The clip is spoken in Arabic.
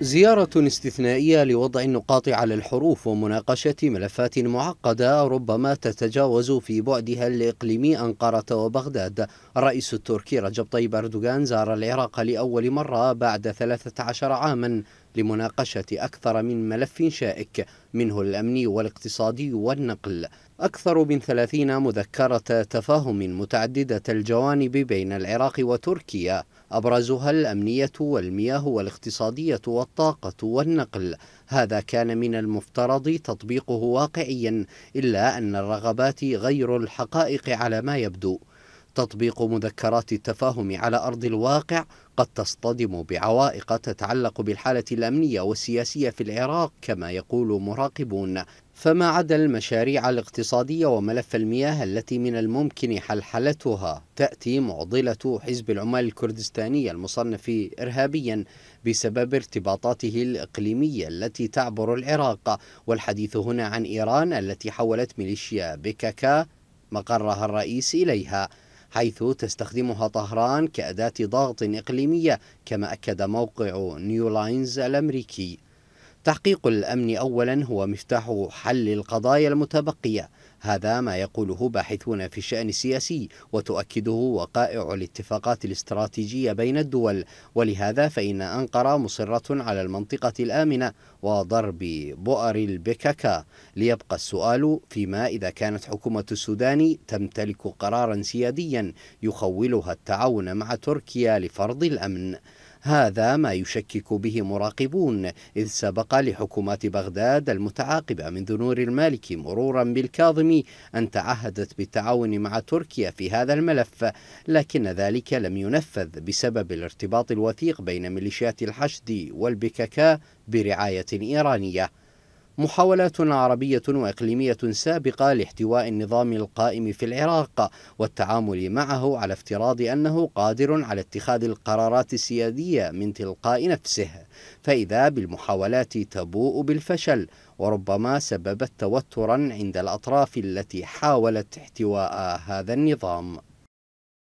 زيارة استثنائية لوضع النقاط على الحروف ومناقشة ملفات معقدة ربما تتجاوز في بعدها الإقليمي أنقرة وبغداد الرئيس التركي رجب طيب أردوغان زار العراق لأول مرة بعد 13 عاما لمناقشة أكثر من ملف شائك منه الأمني والاقتصادي والنقل أكثر من ثلاثين مذكرة تفاهم متعددة الجوانب بين العراق وتركيا أبرزها الأمنية والمياه والاقتصادية والطاقة والنقل هذا كان من المفترض تطبيقه واقعيا إلا أن الرغبات غير الحقائق على ما يبدو تطبيق مذكرات التفاهم على أرض الواقع قد تصطدم بعوائق تتعلق بالحالة الأمنية والسياسية في العراق كما يقول مراقبون فما عدا المشاريع الاقتصادية وملف المياه التي من الممكن حلحلتها تأتي معضلة حزب العمال الكردستاني المصنف إرهابيا بسبب ارتباطاته الإقليمية التي تعبر العراق والحديث هنا عن إيران التي حولت ميليشيا بككا مقرها الرئيس إليها حيث تستخدمها طهران كأداة ضغط إقليمية كما أكد موقع نيو لاينز الأمريكي تحقيق الأمن أولا هو مفتاح حل القضايا المتبقية هذا ما يقوله باحثون في الشأن السياسي وتؤكده وقائع الاتفاقات الاستراتيجية بين الدول ولهذا فإن أنقرة مصرة على المنطقة الآمنة وضرب بؤر البككا ليبقى السؤال فيما إذا كانت حكومة السودان تمتلك قرارا سياديا يخولها التعاون مع تركيا لفرض الأمن هذا ما يشكك به مراقبون إذ سبق لحكومات بغداد المتعاقبة من ذنور المالك مرورا بالكاظمي أن تعهدت بالتعاون مع تركيا في هذا الملف لكن ذلك لم ينفذ بسبب الارتباط الوثيق بين ميليشيات الحشد والبككا برعاية إيرانية محاولات عربية وإقليمية سابقة لاحتواء النظام القائم في العراق والتعامل معه على افتراض أنه قادر على اتخاذ القرارات السيادية من تلقاء نفسه فإذا بالمحاولات تبوء بالفشل وربما سببت توترا عند الأطراف التي حاولت احتواء هذا النظام